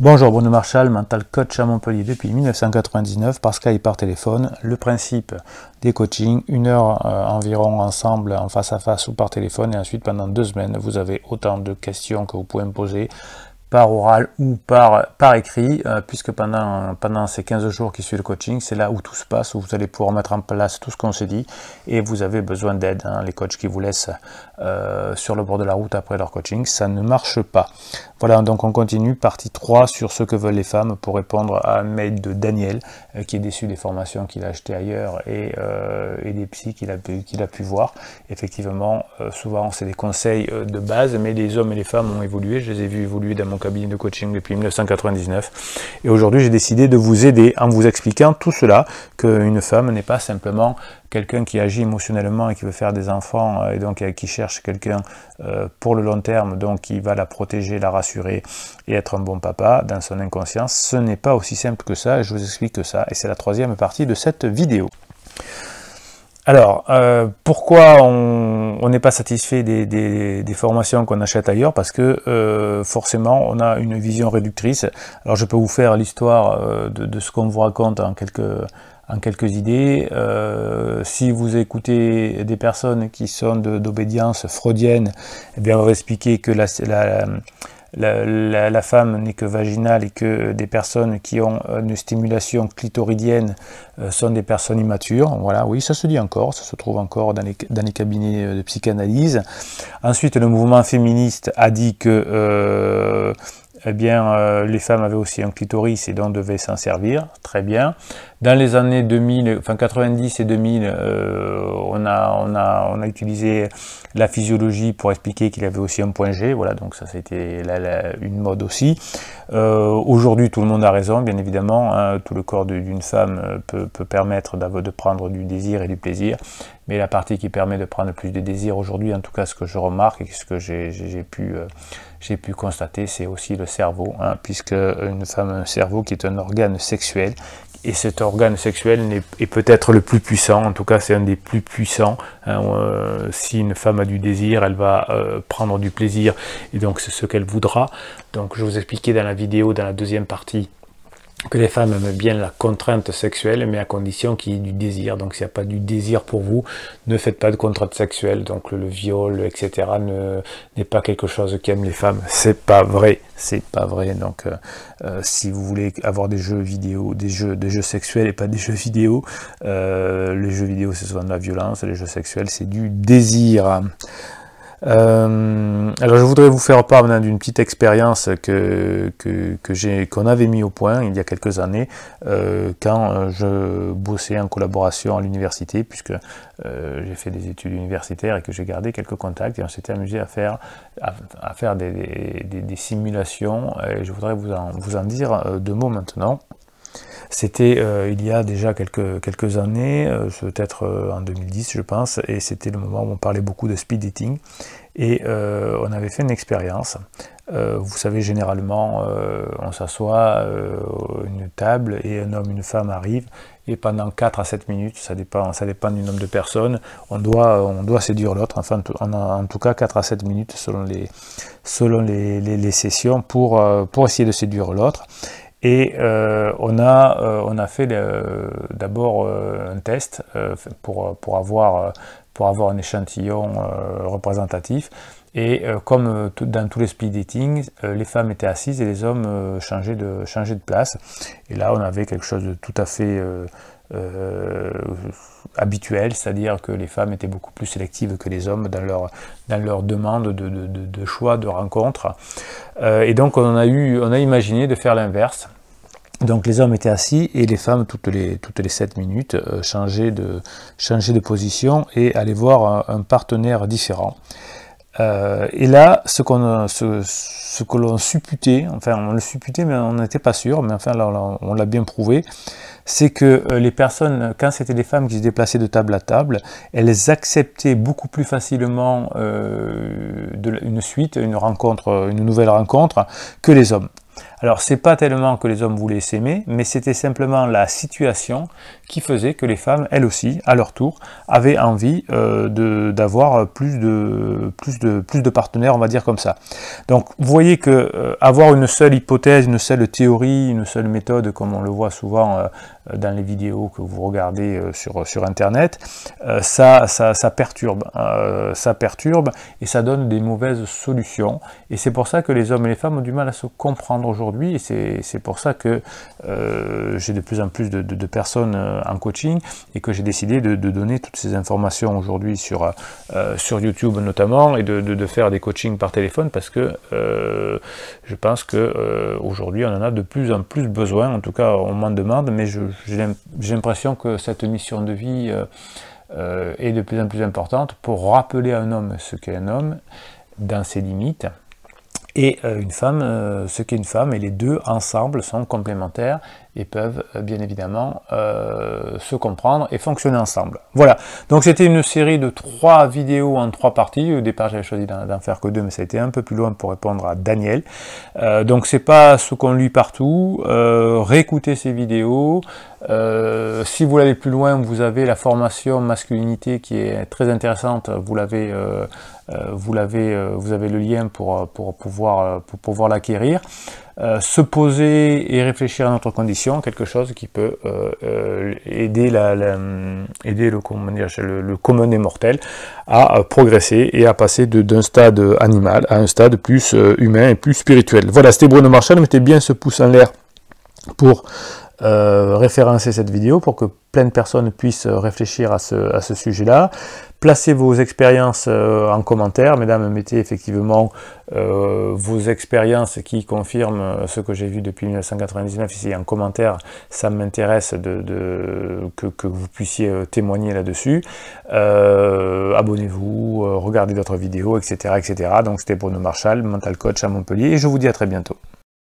Bonjour Bruno Marchal, mental coach à Montpellier depuis 1999 par Skype par téléphone. Le principe des coachings, une heure euh, environ ensemble en face à face ou par téléphone et ensuite pendant deux semaines vous avez autant de questions que vous pouvez me poser par oral ou par, par écrit, euh, puisque pendant, pendant ces 15 jours qui suivent le coaching, c'est là où tout se passe, où vous allez pouvoir mettre en place tout ce qu'on s'est dit, et vous avez besoin d'aide. Hein, les coachs qui vous laissent euh, sur le bord de la route après leur coaching, ça ne marche pas. Voilà, donc on continue, partie 3 sur ce que veulent les femmes pour répondre à un mail de Daniel euh, qui est déçu des formations qu'il a achetées ailleurs et, euh, des psys qu'il a, qu'il a pu voir. Effectivement, souvent c'est des conseils de base, mais les hommes et les femmes ont évolué. Je les ai vus évoluer dans mon cabinet de coaching depuis 1999. Et aujourd'hui, j'ai décidé de vous aider en vous expliquant tout cela, qu'une femme n'est pas simplement quelqu'un qui agit émotionnellement et qui veut faire des enfants euh, et donc euh, qui cherche quelqu'un euh, pour le long terme, donc qui va la protéger, la rassurer et être un bon papa dans son inconscience, ce n'est pas aussi simple que ça, je vous explique que ça, et c'est la troisième partie de cette vidéo. Alors, euh, pourquoi on n'est pas satisfait des, formations qu'on achète ailleurs Parce que euh, forcément, on a une vision réductrice. Alors, je peux vous faire l'histoire euh, de, ce qu'on vous raconte en quelques, en quelques idées. si vous écoutez des personnes qui sont d'obédience freudienne, eh bien, on va expliquer que la, la la, femme n'est que vaginale et que des personnes qui ont une stimulation clitoridienne euh, sont des personnes immatures. Voilà, oui, ça se dit encore, ça se trouve encore dans les, dans les cabinets euh, de psychanalyse. Ensuite, le mouvement féministe a dit que euh, eh bien, euh, les femmes avaient aussi un clitoris et donc devaient s'en servir, très bien. Dans les années 2000, enfin 90 et 2000, euh, on, a, on, a, utilisé la physiologie pour expliquer qu'il avait aussi un point G, voilà, donc ça c'était une mode aussi. Euh, aujourd'hui, tout le monde a raison, bien évidemment, hein, tout le corps d'une femme peut, peut permettre de prendre du désir et du plaisir, mais la partie qui permet de prendre plus de désir aujourd'hui, en tout cas ce que je remarque et ce que j'ai pu, pu constater, c'est aussi le cerveau, hein, puisque une femme a un cerveau qui est un organe sexuel, et cet organe sexuel est, peut-être le plus puissant, en tout cas c'est un des plus puissants. Hein, euh, si une femme a du désir, elle va euh, prendre du plaisir, et donc c'est ce qu'elle voudra. Donc je vous expliquais dans la vidéo, dans la deuxième partie, que les femmes aiment bien la contrainte sexuelle, mais à condition qu'il y ait du désir. Donc s'il n'y a pas du désir pour vous, ne faites pas de contrainte sexuelle. Donc le viol, etc. n'est pas quelque chose qu'aiment les femmes. C'est pas vrai. C'est pas vrai. Donc euh, euh, si vous voulez avoir des jeux vidéo, des jeux, des jeux sexuels et pas des jeux vidéo, euh, les jeux vidéo c'est souvent de la violence, les jeux sexuels c'est du désir. Euh, alors je voudrais vous faire part d'une petite expérience que, que, qu'on avait mis au point il y a quelques années euh, quand euh, je bossais en collaboration à l'université puisque j'ai fait des études universitaires et que j'ai gardé quelques contacts et on s'était amusé à faire, à, faire des, simulations et je voudrais vous vous en dire deux mots maintenant. C'était euh, il y a déjà quelques, quelques années, euh, peut-être euh, en 2010 je pense, et c'était le moment où on parlait beaucoup de speed dating. Et on avait fait une expérience. vous savez, généralement, on s'assoit une table et un homme, une femme arrivent et pendant 4 à 7 minutes, ça dépend, ça dépend du nombre de personnes, on doit, on doit séduire l'autre, enfin en tout cas 4 à 7 minutes selon les, selon sessions pour, pour essayer de séduire l'autre. Et euh, on, a, euh, on a fait euh, d'abord un test pour, pour, avoir, pour avoir un échantillon représentatif. Et comme dans tous les speed dating, les femmes étaient assises et les hommes changeaient, de, changeaient de place. Et là, on avait quelque chose de tout à fait habituelle, euh, habituel, c'est-à-dire que les femmes étaient beaucoup plus sélectives que les hommes dans leur, dans leur demande de, choix, de rencontres. Euh, et donc on a, eu, on a imaginé de faire l'inverse. Donc les hommes étaient assis et les femmes, toutes les, toutes les 7 minutes, changaient euh, changeaient, de, de position et allaient voir un partenaire différent. Euh, et là, ce, qu'on, euh, ce, que l'on supputait, enfin on le supputait, mais on n'était pas sûr, mais enfin là, on l'a bien prouvé, c'est que euh, les personnes, quand c'était des femmes qui se déplaçaient de table à table, elles acceptaient beaucoup plus facilement une suite, une rencontre, une nouvelle rencontre, que les hommes. Alors c'est pas tellement que les hommes voulaient s'aimer, mais c'était simplement la situation qui faisait que les femmes, elles aussi, à leur tour, avaient envie euh, d'avoir plus de, plus, de, plus de partenaires, on va dire comme ça. Donc vous voyez que euh, avoir une seule hypothèse, une seule théorie, une seule méthode, comme on le voit souvent euh, dans les vidéos que vous regardez sur, sur Internet, ça, ça, ça, perturbe. Hein, ça perturbe et ça donne des mauvaises solutions. Et c'est pour ça que les hommes et les femmes ont du mal à se comprendre aujourd'hui et c'est pour ça que euh, j'ai de plus en plus de, personnes euh, en coaching et que j'ai décidé de, donner toutes ces informations aujourd'hui sur, euh, sur YouTube notamment et de, faire des coachings par téléphone parce que je pense que aujourd'hui on en a de plus en plus besoin, en tout cas on m'en demande, mais j'ai l'impression que cette mission de vie est de plus en plus importante pour rappeler à un homme ce qu'est un homme dans ses limites et euh, une femme, euh, ce qu'est une femme, et les deux ensemble sont complémentaires et peuvent euh, bien évidemment euh, se comprendre et fonctionner ensemble. Voilà, donc c'était une série de trois vidéos en trois parties. Au départ j'avais choisi d'en faire que deux, mais ça a été un peu plus loin pour répondre à Daniel. Euh, donc c'est pas ce qu'on lit partout. Euh, réécoutez ces vidéos. si vous l'avez plus loin, vous avez la formation masculinité qui est très intéressante. Vous l'avez vous l'avez vous avez le lien pour, pouvoir pour pouvoir l'acquérir. Euh, se poser et réfléchir à notre condition, quelque chose qui peut euh, euh, aider, la, aider le, comment dire, le, commun des mortels à progresser et à passer d'un stade animal à un stade plus humain et plus spirituel. Voilà, c'était Bruno Marchand, mettez bien ce pouce en l'air pour euh, référencer cette vidéo pour que plein de personnes puissent réfléchir à ce, sujet-là. Placez vos expériences euh, en commentaire, mesdames, mettez effectivement euh, vos expériences qui confirment ce que j'ai vu depuis 1999 ici en commentaire, ça m'intéresse de, que, que, vous puissiez témoigner là-dessus. Abonnez-vous, regardez d'autres vidéos, etc. etc. Donc c'était Bruno Marshall, Mental Coach à Montpellier, et je vous dis à très bientôt.